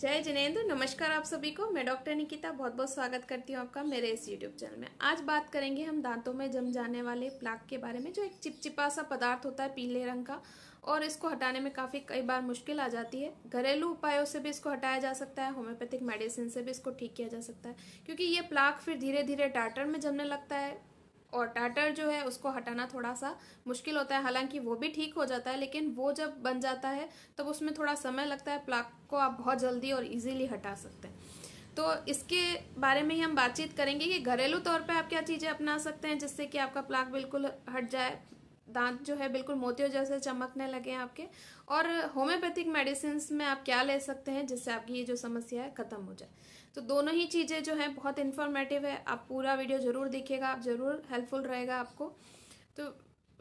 जय जिनेन्द्र नमस्कार आप सभी को मैं डॉक्टर निकिता बहुत बहुत स्वागत करती हूँ आपका मेरे इस यूट्यूब चैनल में आज बात करेंगे हम दांतों में जम जाने वाले प्लाक के बारे में जो एक चिपचिपा सा पदार्थ होता है पीले रंग का और इसको हटाने में काफ़ी कई बार मुश्किल आ जाती है घरेलू उपायों से भी इसको हटाया जा सकता है होम्योपैथिक मेडिसिन से भी इसको ठीक किया जा सकता है क्योंकि ये प्लाक फिर धीरे धीरे टाटर में जमने लगता है और टाटर जो है उसको हटाना थोड़ा सा मुश्किल होता है हालांकि वो भी ठीक हो जाता है लेकिन वो जब बन जाता है तब उसमें थोड़ा समय लगता है प्लाक को आप बहुत जल्दी और इजीली हटा सकते हैं तो इसके बारे में ही हम बातचीत करेंगे कि घरेलू तौर पे आप क्या चीज़ें अपना सकते हैं जिससे कि आपका प्लाक बिल्कुल हट जाए दांत जो है बिल्कुल मोतियों जैसे चमकने लगे हैं आपके और होम्योपैथिक मेडिसिन में आप क्या ले सकते हैं जिससे आपकी ये जो समस्या है ख़त्म हो जाए तो दोनों ही चीज़ें जो हैं बहुत इन्फॉर्मेटिव है आप पूरा वीडियो ज़रूर देखिएगा आप ज़रूर हेल्पफुल रहेगा आपको तो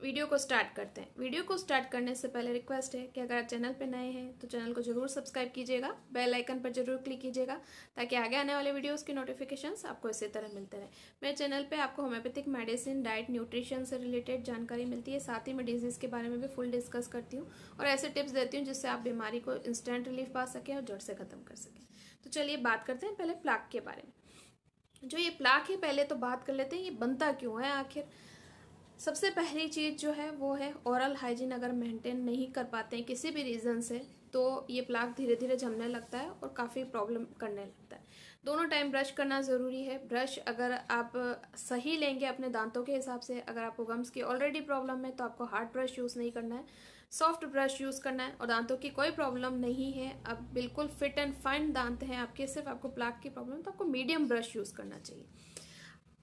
वीडियो को स्टार्ट करते हैं वीडियो को स्टार्ट करने से पहले रिक्वेस्ट है कि अगर आप चैनल पर नए हैं तो चैनल को जरूर सब्सक्राइब कीजिएगा बेल आइकन पर जरूर क्लिक कीजिएगा ताकि आगे आने वाले वीडियोस की नोटिफिकेशंस आपको इसी तरह मिलते रहे मेरे चैनल पे आपको होम्योपैथिक मेडिसिन डाइट न्यूट्रिशन से रिलेटेड जानकारी मिलती है साथ ही मैं डिजीज़ के बारे में भी फुल डिस्कस करती हूँ और ऐसे टिप्स देती हूँ जिससे आप बीमारी को इंस्टेंट रिलीफ पा सकें और जड़ से ख़त्म कर सकें तो चलिए बात करते हैं पहले प्लाक के बारे में जो ये प्लाक है पहले तो बात कर लेते हैं ये बनता क्यों है आखिर सबसे पहली चीज़ जो है वो है ओरल हाइजीन अगर मेंटेन नहीं कर पाते हैं किसी भी रीज़न से तो ये प्लाक धीरे धीरे जमने लगता है और काफ़ी प्रॉब्लम करने लगता है दोनों टाइम ब्रश करना ज़रूरी है ब्रश अगर आप सही लेंगे अपने दांतों के हिसाब से अगर आपको गम्स की ऑलरेडी प्रॉब्लम है तो आपको हार्ड ब्रश यूज़ नहीं करना है सॉफ्ट ब्रश यूज़ करना है और दांतों की कोई प्रॉब्लम नहीं है अब बिल्कुल फिट एंड फाइन दांत हैं आपके सिर्फ आपको प्लाक की प्रॉब्लम तो आपको मीडियम ब्रश यूज़ करना चाहिए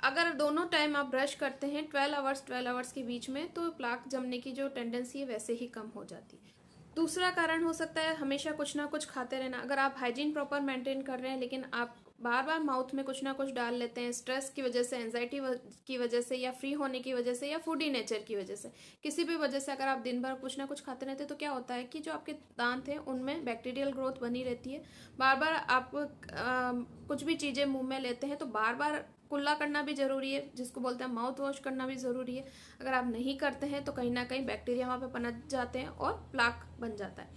अगर दोनों टाइम आप ब्रश करते हैं ट्वेल्व आवर्स ट्वेल्व आवर्स के बीच में तो प्लाक जमने की जो टेंडेंसी है वैसे ही कम हो जाती है दूसरा कारण हो सकता है हमेशा कुछ ना कुछ खाते रहना अगर आप हाइजीन प्रॉपर मेंटेन कर रहे हैं लेकिन आप बार बार माउथ में कुछ ना कुछ डाल लेते हैं स्ट्रेस की वजह से एनजाइटी की वजह से या फ्री होने की वजह से या फूडी नेचर की वजह से किसी भी वजह से अगर आप दिन भर कुछ ना कुछ खाते रहते तो क्या होता है कि जो आपके दांत हैं उनमें बैक्टीरियल ग्रोथ बनी रहती है बार बार आप आ, कुछ भी चीज़ें मुंह में लेते हैं तो बार बार कुल्ला करना भी ज़रूरी है जिसको बोलते हैं माउथ वॉश करना भी ज़रूरी है अगर आप नहीं करते हैं तो कहीं ना कहीं बैक्टीरिया वहाँ पे पनप जाते हैं और प्लाक बन जाता है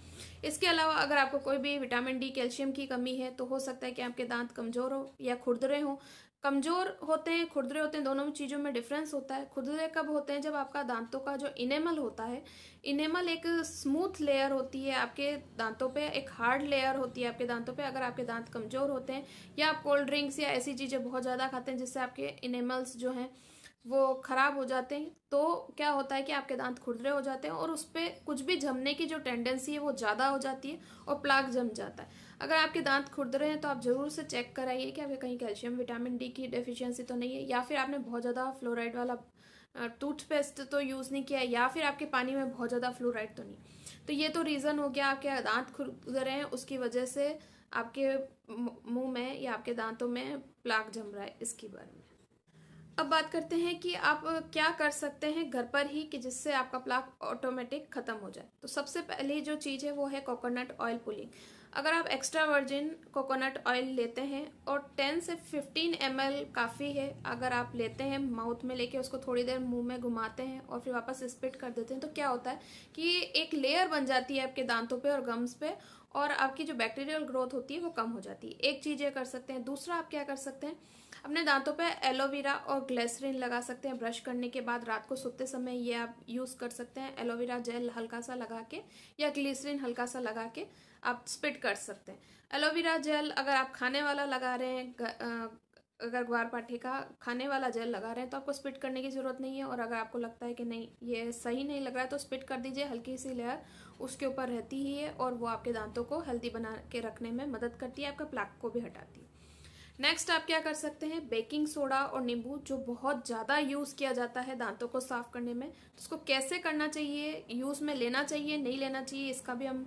इसके अलावा अगर आपको कोई भी विटामिन डी कैल्शियम की कमी है तो हो सकता है कि आपके दांत कमज़ोर हो या खुरदरे हों कमजोर होते हैं खुरदरे होते हैं दोनों चीज़ों में डिफरेंस होता है खुरदरे कब होते हैं जब आपका दांतों का जो इनेमल होता है इनेमल एक स्मूथ लेयर होती है आपके दांतों पे एक हार्ड लेयर होती है आपके दांतों पे अगर आपके दांत कमजोर होते हैं या आप कोल्ड ड्रिंक्स या ऐसी चीज़ें बहुत ज़्यादा खाते हैं जिससे आपके इनेमल्स जो हैं वो ख़राब हो जाते हैं तो क्या होता है कि आपके दांत खुरदरे हो जाते हैं और उस पर कुछ भी जमने की जो टेंडेंसी है वो ज़्यादा हो जाती है और प्लाक जम जाता है अगर आपके दांत खुरदरे हैं तो आप ज़रूर से चेक कराइए कि आपके कहीं कैल्शियम विटामिन डी की डेफिशिएंसी तो नहीं है या फिर आपने बहुत ज़्यादा फ्लोराइड वाला टूथपेस्ट तो यूज़ नहीं किया या फिर आपके पानी में बहुत ज़्यादा फ्लोराइड तो नहीं तो ये तो रीज़न हो गया आपके दांत खुरदरे हैं उसकी वजह से आपके मुँह में या आपके दांतों में प्लाक जम रहा है इसकी बारे में अब बात करते हैं कि आप क्या कर सकते हैं घर पर ही कि जिससे आपका प्लाक ऑटोमेटिक ख़त्म हो जाए तो सबसे पहले जो चीज़ है वो है कोकोनट ऑयल पुलिंग अगर आप एक्स्ट्रा वर्जिन कोकोनट ऑयल लेते हैं और 10 से 15 एम काफ़ी है अगर आप लेते हैं माउथ में लेके उसको थोड़ी देर मुंह में घुमाते हैं और फिर वापस स्पिट कर देते हैं तो क्या होता है कि एक लेयर बन जाती है आपके दांतों पे और गम्स पे और आपकी जो बैक्टीरियल ग्रोथ होती है वो कम हो जाती है एक चीज़ ये कर सकते हैं दूसरा आप क्या कर सकते हैं अपने दांतों पर एलोवेरा और ग्लेसरीन लगा सकते हैं ब्रश करने के बाद रात को सोते समय ये आप यूज़ कर सकते हैं एलोवेरा जेल हल्का सा लगा के या ग्लेसरीन हल्का सा लगा के आप स्पिट कर सकते हैं एलोवेरा जेल अगर आप खाने वाला लगा रहे हैं अगर ग्वार पाठी का खाने वाला जेल लगा रहे हैं तो आपको स्पिट करने की ज़रूरत नहीं है और अगर आपको लगता है कि नहीं ये सही नहीं लग रहा है तो स्पिट कर दीजिए हल्की सी लेयर उसके ऊपर रहती ही है और वो आपके दांतों को हेल्दी बना के रखने में मदद करती है आपका प्लाक को भी हटाती है नेक्स्ट आप क्या कर सकते हैं बेकिंग सोडा और नींबू जो बहुत ज़्यादा यूज़ किया जाता है दांतों को साफ करने में तो उसको कैसे करना चाहिए यूज़ में लेना चाहिए नहीं लेना चाहिए इसका भी हम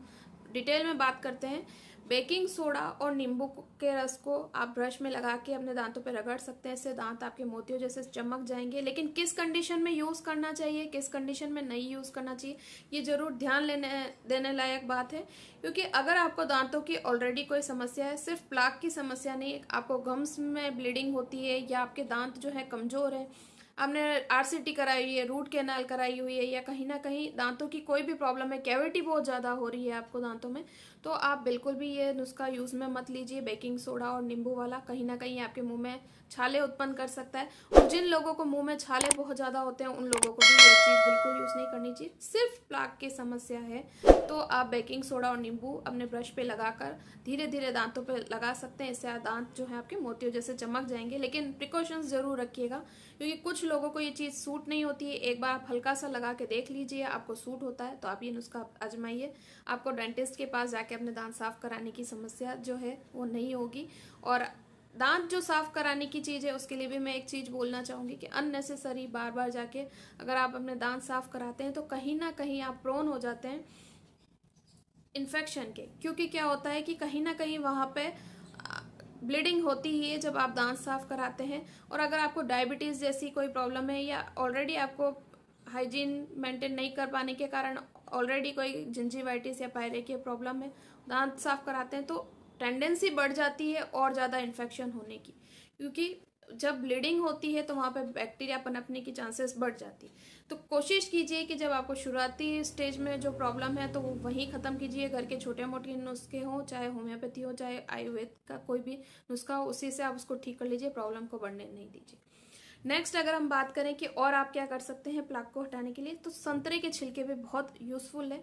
डिटेल में बात करते हैं बेकिंग सोडा और नींबू के रस को आप ब्रश में लगा के अपने दांतों पर रगड़ सकते हैं इससे दांत आपके मोतियों जैसे चमक जाएंगे लेकिन किस कंडीशन में यूज़ करना चाहिए किस कंडीशन में नहीं यूज़ करना चाहिए ये ज़रूर ध्यान लेने देने लायक बात है क्योंकि अगर आपको दांतों की ऑलरेडी कोई समस्या है सिर्फ प्लाक की समस्या नहीं आपको गम्स में ब्लीडिंग होती है या आपके दांत जो है कमज़ोर है आपने आरसीटी कराई हुई है रूट कैनाल कराई हुई है या कहीं ना कहीं दांतों की कोई भी प्रॉब्लम है कैविटी बहुत ज़्यादा हो रही है आपको दांतों में तो आप बिल्कुल भी ये नुस्खा यूज़ में मत लीजिए बेकिंग सोडा और नींबू वाला कहीं ना कहीं आपके मुंह में छाले उत्पन्न कर सकता है और जिन लोगों को मुंह में छाले बहुत ज़्यादा होते हैं उन लोगों को भी ये चीज़ बिल्कुल यूज़ नहीं करनी चाहिए सिर्फ प्लाक की समस्या है तो आप बेकिंग सोडा और नींबू अपने ब्रश पे लगाकर धीरे धीरे दांतों पर लगा सकते हैं इससे दांत जो है आपके मोतियों जैसे चमक जाएंगे लेकिन प्रिकॉशंस ज़रूर रखिएगा क्योंकि कुछ लोगों को ये चीज़ सूट नहीं होती है एक बार आप हल्का सा लगा के देख लीजिए आपको सूट होता है तो आप ये नुस्खा आजमाइए आपको डेंटिस्ट के पास जाकर जाके अपने दांत साफ कराने की समस्या जो है वो नहीं होगी और दांत जो साफ कराने की चीज़ है उसके लिए भी मैं एक चीज़ बोलना चाहूँगी कि अननेसेसरी बार बार जाके अगर आप अपने दांत साफ कराते हैं तो कहीं ना कहीं आप प्रोन हो जाते हैं इन्फेक्शन के क्योंकि क्या होता है कि कहीं ना कहीं वहाँ पे ब्लीडिंग होती ही है जब आप दांत साफ कराते हैं और अगर आपको डायबिटीज़ जैसी कोई प्रॉब्लम है या ऑलरेडी आपको हाइजीन मेंटेन नहीं कर पाने के कारण ऑलरेडी कोई जिंजीवाइटिस या पायरे की प्रॉब्लम है दांत साफ कराते हैं तो टेंडेंसी बढ़ जाती है और ज़्यादा इन्फेक्शन होने की क्योंकि जब ब्लीडिंग होती है तो वहाँ पे बैक्टीरिया पनपने की चांसेस बढ़ जाती है तो कोशिश कीजिए कि जब आपको शुरुआती स्टेज में जो प्रॉब्लम है तो वो वहीं ख़त्म कीजिए घर के छोटे मोटे नुस्खे हों चाहे होम्योपैथी हो चाहे आयुर्वेद का कोई भी नुस्खा हो उसी से आप उसको ठीक कर लीजिए प्रॉब्लम को बढ़ने नहीं दीजिए नेक्स्ट अगर हम बात करें कि और आप क्या कर सकते हैं प्लाक को हटाने के लिए तो संतरे के छिलके भी बहुत यूजफुल है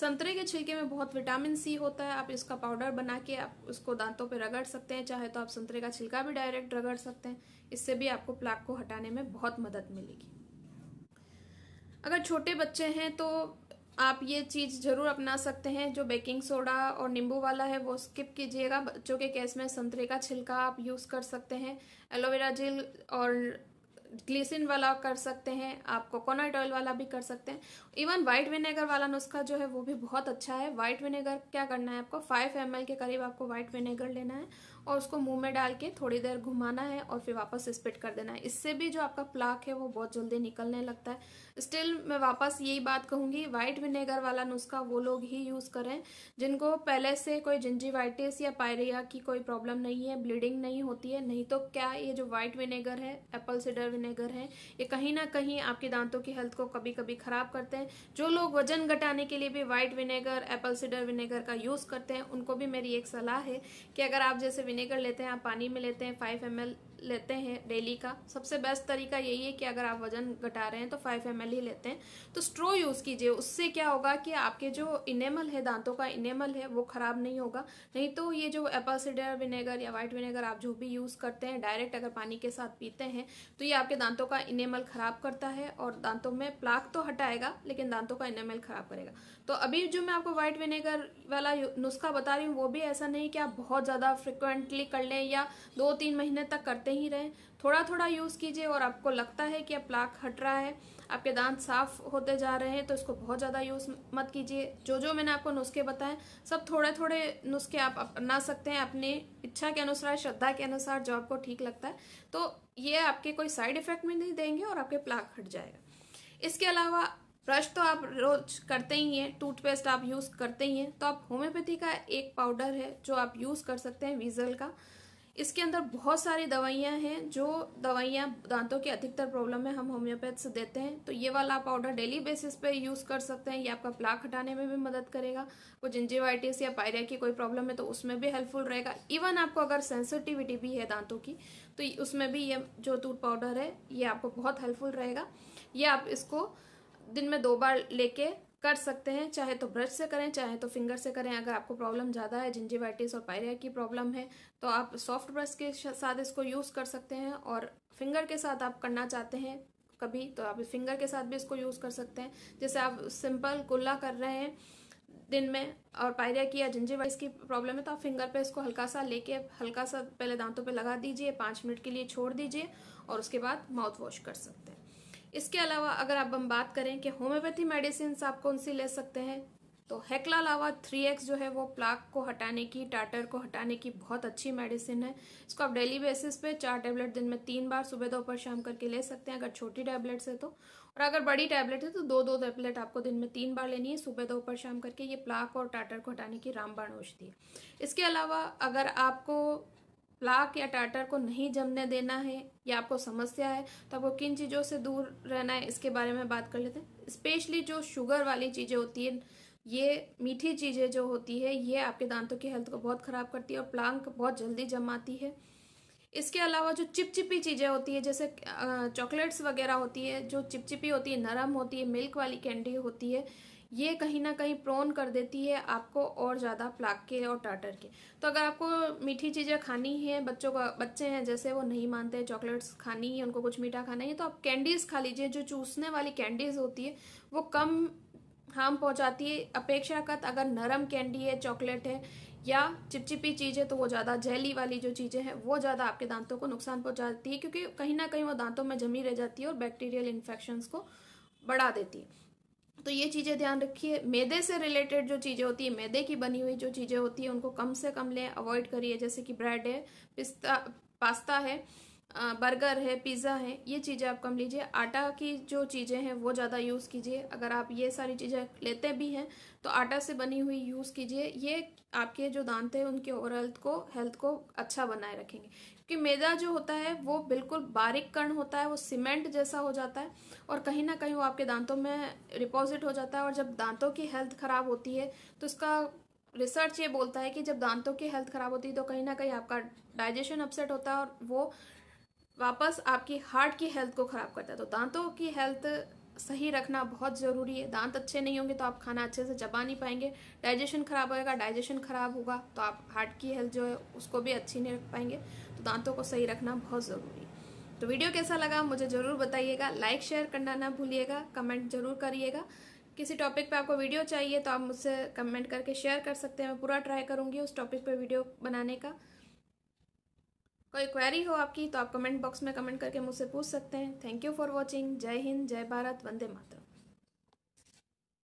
संतरे के छिलके में बहुत विटामिन सी होता है आप इसका पाउडर बना के आप उसको दांतों पर रगड़ सकते हैं चाहे तो आप संतरे का छिलका भी डायरेक्ट रगड़ सकते हैं इससे भी आपको प्लाक को हटाने में बहुत मदद मिलेगी अगर छोटे बच्चे हैं तो आप ये चीज़ ज़रूर अपना सकते हैं जो बेकिंग सोडा और नींबू वाला है वो स्किप कीजिएगा बच्चों के केस में संतरे का छिलका आप यूज़ कर सकते हैं एलोवेरा जेल और ग्लिसिन वाला कर सकते हैं आप कोकोनट ऑयल वाला भी कर सकते हैं इवन वाइट विनेगर वाला नुस्खा जो है वो भी बहुत अच्छा है वाइट विनेगर क्या करना है आपको फाइव एम के करीब आपको वाइट विनेगर लेना है और उसको मुंह में डाल के थोड़ी देर घुमाना है और फिर वापस स्पिट कर देना है इससे भी जो आपका प्लाक है वो बहुत जल्दी निकलने लगता है स्टिल मैं वापस यही बात कहूँगी वाइट विनेगर वाला नुस्खा वो लोग ही यूज़ करें जिनको पहले से कोई जिंजीवाइटिस या पायरिया की कोई प्रॉब्लम नहीं है ब्लीडिंग नहीं होती है नहीं तो क्या ये जो वाइट विनेगर है एप्पल सीडर विनेगर है ये कहीं ना कहीं आपके दांतों की हेल्थ को कभी कभी ख़राब करते हैं जो लोग वजन घटाने के लिए भी white vinegar apple cider vinegar का यूज़ करते हैं उनको भी मेरी एक सलाह है कि अगर आप जैसे विनेगर लेते हैं आप पानी में लेते हैं फाइव एम लेते हैं डेली का सबसे बेस्ट तरीका यही है कि अगर आप वजन घटा रहे हैं तो फाइव एम ही लेते हैं तो स्ट्रो यूज़ कीजिए उससे क्या होगा कि आपके जो इनेमल है दांतों का इनेमल है वो ख़राब नहीं होगा नहीं तो ये जो एप्पल सीडर विनेगर या वाइट विनेगर आप जो भी यूज़ करते हैं डायरेक्ट अगर पानी के साथ पीते हैं तो ये आपके दांतों का इनेमल ख़राब करता है और दांतों में प्लाक तो हटाएगा लेकिन दांतों का इनेमल ख़राब करेगा तो अभी जो मैं आपको वाइट विनेगर वाला नुस्खा बता रही हूँ वो भी ऐसा नहीं कि आप बहुत ज़्यादा फ्रिक्वेंटली कर लें या दो तीन महीने तक करते ही रहें थोड़ा थोड़ा यूज़ कीजिए और आपको लगता है कि अब प्लाक हट रहा है आपके दांत साफ होते जा रहे हैं तो इसको बहुत ज़्यादा यूज़ मत कीजिए जो जो मैंने आपको नुस्खे बताएं सब थोड़े थोड़े नुस्खे आप अपना सकते हैं अपने इच्छा के अनुसार श्रद्धा के अनुसार जो आपको ठीक लगता है तो ये आपके कोई साइड इफेक्ट में नहीं देंगे और आपके प्लाक हट जाएगा इसके अलावा ब्रश तो आप रोज करते ही हैं टूथपेस्ट आप यूज़ करते ही हैं तो आप होम्योपैथी का एक पाउडर है जो आप यूज़ कर सकते हैं वीजल का इसके अंदर बहुत सारी दवाइयाँ हैं जो दवाइयाँ दांतों के अधिकतर प्रॉब्लम में हम होम्योपैथ से देते हैं तो ये वाला पाउडर डेली बेसिस पे यूज़ कर सकते हैं ये आपका प्लाक हटाने में भी मदद करेगा कुछ इंजीवाइटिस या पायरिया की कोई प्रॉब्लम है तो उसमें भी हेल्पफुल रहेगा इवन आपको अगर सेंसिटिविटी भी है दांतों की तो उसमें भी ये जो टूथ पाउडर है ये आपको बहुत हेल्पफुल रहेगा ये आप इसको दिन में दो बार लेके कर सकते हैं चाहे तो ब्रश से करें चाहे तो फिंगर से करें अगर आपको प्रॉब्लम ज़्यादा है जिंजीवाइटिस और पायरिया की प्रॉब्लम है तो आप सॉफ्ट ब्रश के साथ इसको यूज़ कर सकते हैं और फिंगर के साथ आप करना चाहते हैं कभी तो आप फिंगर के साथ भी इसको यूज़ कर सकते हैं जैसे आप सिंपल कुल्ला कर रहे हैं दिन में और पायरिया की या जिंजीवाइटिस की प्रॉब्लम है तो आप फिंगर पर इसको हल्का सा ले हल्का सा पहले दांतों पर लगा दीजिए पाँच मिनट के लिए छोड़ दीजिए और उसके बाद माउथ वॉश कर सकते हैं इसके अलावा अगर आप हम बात करें कि होम्योपैथी मेडिसिन आप कौन सी ले सकते हैं तो हेक्ला लावा थ्री एक्स जो है वो प्लाक को हटाने की टाटर को हटाने की बहुत अच्छी मेडिसिन है इसको आप डेली बेसिस पे चार टैबलेट दिन में तीन बार सुबह दोपहर शाम करके ले सकते हैं अगर छोटी टैबलेट्स है तो और अगर बड़ी टैबलेट है तो दो दो टैबलेट आपको दिन में तीन बार लेनी है सुबह दोपहर शाम करके ये प्लाक और टाटर को हटाने की रामबाण औषधि है इसके अलावा अगर आपको प्लाक या टाटर को नहीं जमने देना है या आपको समस्या है तो आपको किन चीज़ों से दूर रहना है इसके बारे में बात कर लेते हैं स्पेशली जो शुगर वाली चीज़ें होती है ये मीठी चीज़ें जो होती है ये आपके दांतों की हेल्थ को बहुत ख़राब करती है और प्लांक बहुत जल्दी जमाती है इसके अलावा जो चिपचिपी चीज़ें होती है जैसे चॉकलेट्स वगैरह होती है जो चिपचिपी होती है नरम होती है मिल्क वाली कैंडी होती है ये कहीं ना कहीं प्रोन कर देती है आपको और ज़्यादा प्लाक के और टाटर के तो अगर आपको मीठी चीज़ें खानी है बच्चों का बच्चे हैं जैसे वो नहीं मानते चॉकलेट्स खानी है उनको कुछ मीठा खाना है तो आप कैंडीज़ खा लीजिए जो चूसने वाली कैंडीज़ होती है वो कम हार्म पहुँचाती है अपेक्षाकृत अगर नरम कैंडी है चॉकलेट है या चिपचिपी चीज़ें तो वो ज़्यादा जेली वाली जो चीज़ें हैं वो ज़्यादा आपके दांतों को नुकसान पहुँचाती है क्योंकि कहीं ना कहीं वो दांतों में जमी रह जाती है और बैक्टीरियल इन्फेक्शन को बढ़ा देती है तो ये चीज़ें ध्यान रखिए मैदे से रिलेटेड जो चीज़ें होती है मैदे की बनी हुई जो चीज़ें होती है उनको कम से कम लें अवॉइड करिए जैसे कि ब्रेड है पिस्ता पास्ता है बर्गर है पिज़्ज़ा है ये चीज़ें आप कम लीजिए आटा की जो चीज़ें हैं वो ज़्यादा यूज़ कीजिए अगर आप ये सारी चीज़ें लेते भी हैं तो आटा से बनी हुई यूज़ कीजिए ये आपके जो दांत हैं उनके ओवर हेल्थ को हेल्थ को अच्छा बनाए रखेंगे क्योंकि मैदा जो होता है वो बिल्कुल बारीक कण होता है वो सीमेंट जैसा हो जाता है और कहीं ना कहीं वो आपके दांतों में डिपॉजिट हो जाता है और जब दांतों की हेल्थ खराब होती है तो इसका रिसर्च ये बोलता है कि जब दांतों की हेल्थ खराब होती है तो कहीं ना कहीं आपका डाइजेशन अपसेट होता है और वो वापस आपकी हार्ट की हेल्थ को खराब करता है तो दांतों की हेल्थ सही रखना बहुत ज़रूरी है दांत अच्छे नहीं होंगे तो आप खाना अच्छे से चबा नहीं पाएंगे डाइजेशन खराब होएगा डाइजेशन खराब होगा तो आप हार्ट की हेल्थ जो है उसको भी अच्छी नहीं रख पाएंगे दांतों को सही रखना बहुत ज़रूरी तो वीडियो कैसा लगा मुझे ज़रूर बताइएगा लाइक शेयर करना ना भूलिएगा कमेंट जरूर करिएगा किसी टॉपिक पे आपको वीडियो चाहिए तो आप मुझसे कमेंट करके शेयर कर सकते हैं मैं पूरा ट्राई करूँगी उस टॉपिक पे वीडियो बनाने का कोई क्वेरी हो आपकी तो आप कमेंट बॉक्स में कमेंट करके मुझसे पूछ सकते हैं थैंक यू फॉर वॉचिंग जय हिंद जय भारत वंदे मातरम